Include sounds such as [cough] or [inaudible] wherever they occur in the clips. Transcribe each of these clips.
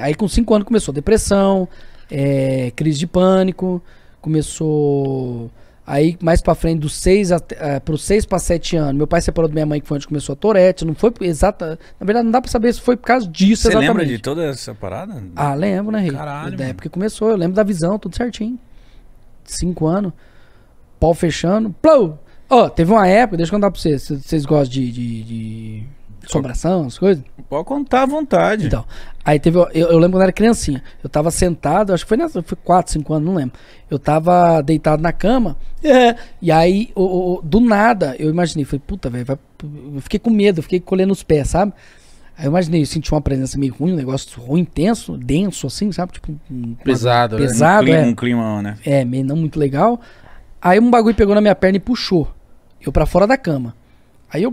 Aí com cinco anos começou depressão, é, crise de pânico, começou. Aí mais para frente, dos seis até, uh, pros seis para sete anos, meu pai separou da minha mãe, que foi onde começou a Torete. Não foi exata. Na verdade, não dá para saber se foi por causa disso Você exatamente. lembra de toda essa parada? Ah, lembro, né, Rei? Caralho. Da época que começou, eu lembro da visão, tudo certinho. Cinco anos, pau fechando, plou! Ó, oh, teve uma época, deixa eu contar pra vocês, se vocês gostam de, de, de sobração, as coisas? Pode contar à vontade. Então, aí teve. Eu, eu, lembro quando era criancinha. Eu tava sentado, acho que foi, nessa, foi 4, 5 anos, não lembro. Eu tava deitado na cama. É, e aí, o, o, do nada, eu imaginei. Falei, puta, velho. Eu fiquei com medo, eu fiquei colhendo os pés, sabe? Aí eu imaginei, eu senti uma presença meio ruim, um negócio ruim, tenso, denso, assim, sabe? Tipo, um, pesado, né? pesado, é. Um clima, é, um clima, né? É, meio não muito legal. Aí um bagulho pegou na minha perna e puxou. Eu para fora da cama. Aí eu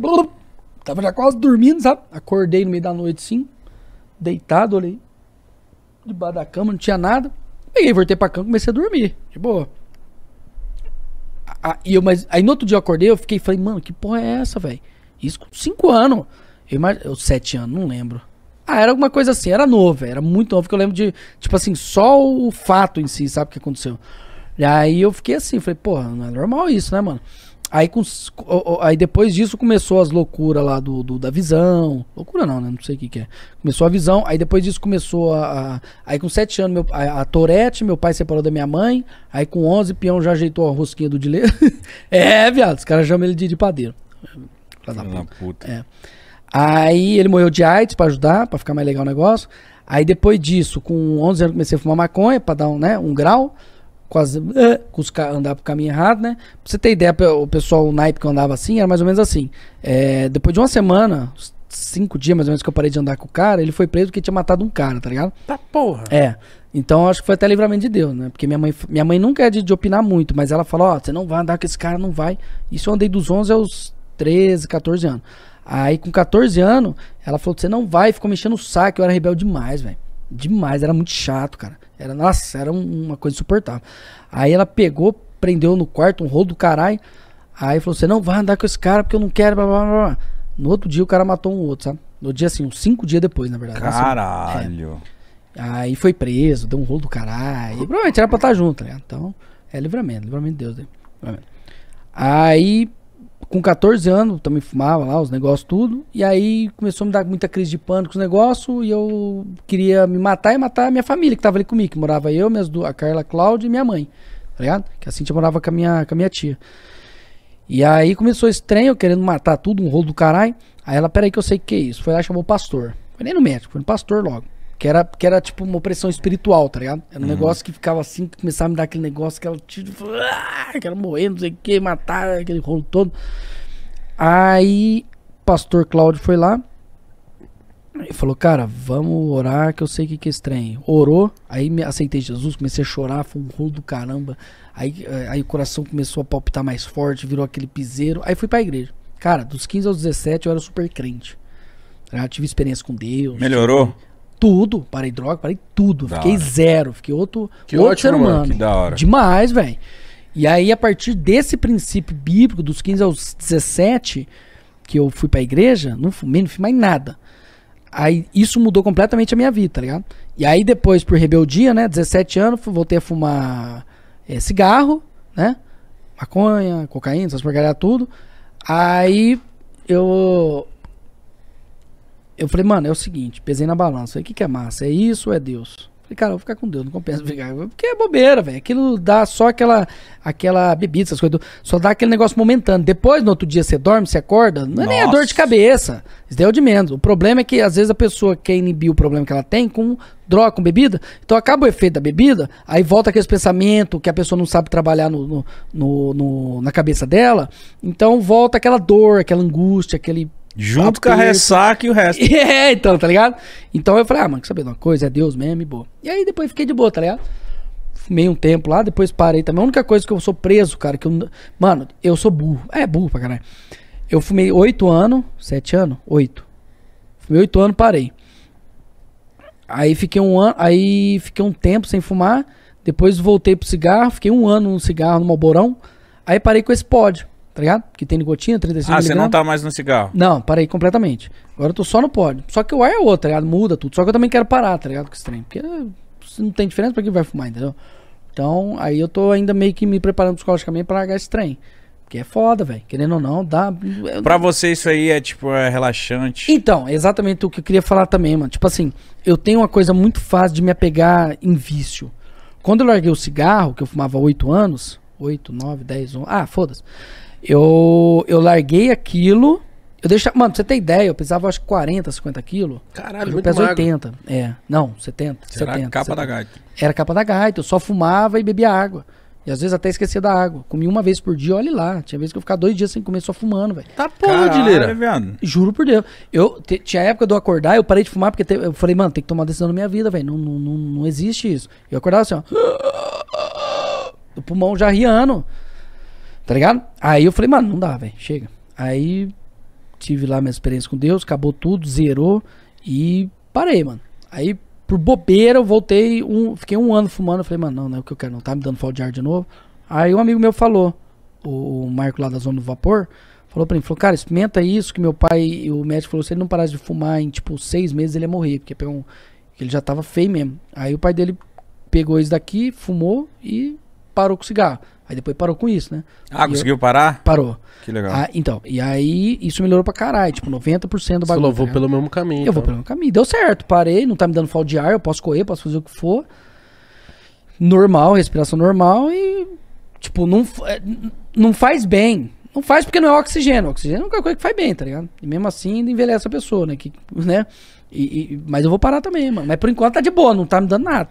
Tava já quase dormindo, sabe? Acordei no meio da noite, sim. Deitado, olhei. Debaixo da cama, não tinha nada. Peguei, voltei pra cama, comecei a dormir. De boa. Aí, eu, mas, aí no outro dia eu acordei, eu fiquei falei, mano, que porra é essa, velho? Isso com 5 anos. Eu, eu, sete anos, não lembro. Ah, era alguma coisa assim, era novo, era muito novo, que eu lembro de, tipo assim, só o fato em si, sabe o que aconteceu. E aí eu fiquei assim, falei, porra, não é normal isso, né, mano? Aí, com, aí depois disso começou as loucuras lá do, do, da visão. Loucura não, né? Não sei o que, que é. Começou a visão, aí depois disso começou a. a aí com 7 anos, meu, a, a Torete, meu pai separou da minha mãe. Aí com 11, peão já ajeitou a rosquinha do Dile. [laughs] é, viado, os caras chamam ele de, de padeiro. Filha da puta. puta. É. Aí ele morreu de AIDS pra ajudar, pra ficar mais legal o negócio. Aí depois disso, com 11 anos, comecei a fumar maconha pra dar um, né, um grau com, as, eh, com os andar pro caminho errado, né? Pra você ter ideia, o pessoal, o naipe que eu andava assim, era mais ou menos assim. É, depois de uma semana, cinco dias mais ou menos que eu parei de andar com o cara, ele foi preso porque tinha matado um cara, tá ligado? Tá porra. É. Então acho que foi até livramento de Deus, né? Porque minha mãe, minha mãe nunca é de, de opinar muito, mas ela falou: Ó, oh, você não vai andar com esse cara, não vai. Isso eu andei dos 11 aos 13, 14 anos. Aí com 14 anos, ela falou: você não vai, ficou mexendo o saco, eu era rebelde demais, velho. Demais, era muito chato, cara. Era, nossa, era uma coisa insuportável. Aí ela pegou, prendeu no quarto, um rolo do caralho. Aí falou: Você assim, não vai andar com esse cara porque eu não quero. Blá, blá, blá. No outro dia o cara matou um outro, sabe? No dia assim, uns cinco dias depois, na verdade. Caralho. Assim, é. Aí foi preso, deu um rolo do caralho. E provavelmente era pra estar tá junto, né? Então, é livramento, livramento de Deus. Né? Livramento. Aí com 14 anos, também fumava lá os negócios, tudo. E aí começou a me dar muita crise de pânico os negócios. E eu queria me matar e matar a minha família que tava ali comigo. Que morava eu, minhas duas, a Carla, a Cláudia e minha mãe. Tá ligado? Que a Cintia morava com a minha, com a minha tia. E aí começou esse trem, eu querendo matar tudo, um rolo do caralho. Aí ela, peraí que eu sei o que é isso. Foi lá e chamou o pastor. Foi nem no médico, foi no pastor logo. Que era, que era tipo uma opressão espiritual, tá ligado? Era um uhum. negócio que ficava assim, que começava a me dar aquele negócio que ela tipo, ah, Que era morrer, não sei o que, matar, aquele rolo todo. Aí, pastor Cláudio foi lá e falou, cara, vamos orar que eu sei o que, que é estranho. Orou, aí me aceitei Jesus, comecei a chorar, foi um rolo do caramba. Aí, eh, aí o coração começou a palpitar mais forte, virou aquele piseiro. Aí fui pra igreja. Cara, dos 15 aos 17 eu era super crente. Eu tá tive experiência com Deus. Melhorou? tudo, parei droga, parei tudo. Da fiquei hora. zero, fiquei outro, que outro ótimo, ser humano. Mano, que da hora. Demais, velho. E aí, a partir desse princípio bíblico, dos 15 aos 17, que eu fui pra igreja, não fumei, não fiz mais nada. Aí isso mudou completamente a minha vida, tá ligado? E aí depois, por rebeldia, né? 17 anos, voltei a fumar é, cigarro, né? Maconha, cocaína, essas porcaria, tudo. Aí eu eu falei, mano, é o seguinte, pesei na balança. Falei, o que, que é massa? É isso ou é Deus? Falei, cara, eu vou ficar com Deus, não compensa brigar. Porque é bobeira, velho. Aquilo dá só aquela, aquela bebida, essas coisas. Só dá aquele negócio momentâneo. Depois, no outro dia, você dorme, você acorda. Não é Nossa. nem a dor de cabeça. Isso daí é o de menos. O problema é que, às vezes, a pessoa quer inibir o problema que ela tem com droga, com bebida. Então, acaba o efeito da bebida. Aí volta aqueles pensamentos que a pessoa não sabe trabalhar no, no, no, no na cabeça dela. Então, volta aquela dor, aquela angústia, aquele Junto com a ressaca e o resto. [laughs] É, então, tá ligado? Então eu falei, ah, mano, quer saber de uma coisa? É Deus mesmo e boa. E aí depois fiquei de boa, tá ligado? Fumei um tempo lá, depois parei também. A única coisa que eu sou preso, cara, que eu. Mano, eu sou burro. É, burro pra caralho. Eu fumei oito anos, sete anos? Oito. Fumei oito anos, parei. Aí fiquei um ano, aí fiquei um tempo sem fumar. Depois voltei pro cigarro, fiquei um ano no cigarro, no malborão. Aí parei com esse pódio tá ligado? Que tem nicotina, 35 Ah, você não tá mais no cigarro? Não, parei completamente. Agora eu tô só no pódio. Só que o ar é outro, tá ligado? Muda tudo. Só que eu também quero parar, tá ligado? Com esse trem. Porque não tem diferença pra quem vai fumar, entendeu? Então, aí eu tô ainda meio que me preparando psicologicamente pra largar esse trem. Porque é foda, velho. Querendo ou não, dá. Pra você isso aí é tipo é relaxante. Então, exatamente o que eu queria falar também, mano. Tipo assim, eu tenho uma coisa muito fácil de me apegar em vício. Quando eu larguei o cigarro, que eu fumava há 8 anos, 8, 9, 10, 11. Ah, foda-se. Eu, eu larguei aquilo. Eu deixava, mano, pra você ter ideia, eu pesava acho que 40, 50 quilos. Caralho, eu muito peso 80. É, não, 70. 70 era capa 70. da gaita. Era capa da gaita, eu só fumava e bebia água. E às vezes até esquecia da água. Comi uma vez por dia, olha lá. Tinha vezes que eu ficava dois dias sem comer, só fumando, velho. Tá porra, Dileira. Juro por Deus. Eu, tinha época de eu acordar, eu parei de fumar, porque te, eu falei, mano, tem que tomar decisão na minha vida, velho. Não, não, não, não existe isso. Eu acordava assim, ó. O pulmão já riando. Tá ligado? Aí eu falei, mano, não dá, velho. Chega. Aí tive lá minha experiência com Deus, acabou tudo, zerou e parei, mano. Aí, por bobeira, eu voltei, um, fiquei um ano fumando. falei, mano, não, não é o que eu quero, não. Tá me dando falta de ar de novo. Aí um amigo meu falou, o, o Marco lá da Zona do Vapor, falou pra mim, falou, cara, experimenta isso, que meu pai, o médico falou, se ele não parasse de fumar em, tipo, seis meses, ele ia morrer, porque pegou um, ele já tava feio mesmo. Aí o pai dele pegou isso daqui, fumou e parou com cigarro. Aí depois parou com isso, né? Ah, e conseguiu eu... parar? Parou. Que legal. Ah, então, e aí isso melhorou pra caralho, tipo, 90% do bagulho. Você levou vou tá pelo mesmo caminho. Eu então. vou pelo mesmo caminho. Deu certo, parei, não tá me dando falta de ar, eu posso correr, posso fazer o que for. Normal, respiração normal e, tipo, não, é, não faz bem. Não faz porque não é oxigênio. O oxigênio é uma coisa que faz bem, tá ligado? E mesmo assim envelhece a pessoa, né? Que, né? E, e, mas eu vou parar também, mano. Mas por enquanto tá de boa, não tá me dando nada.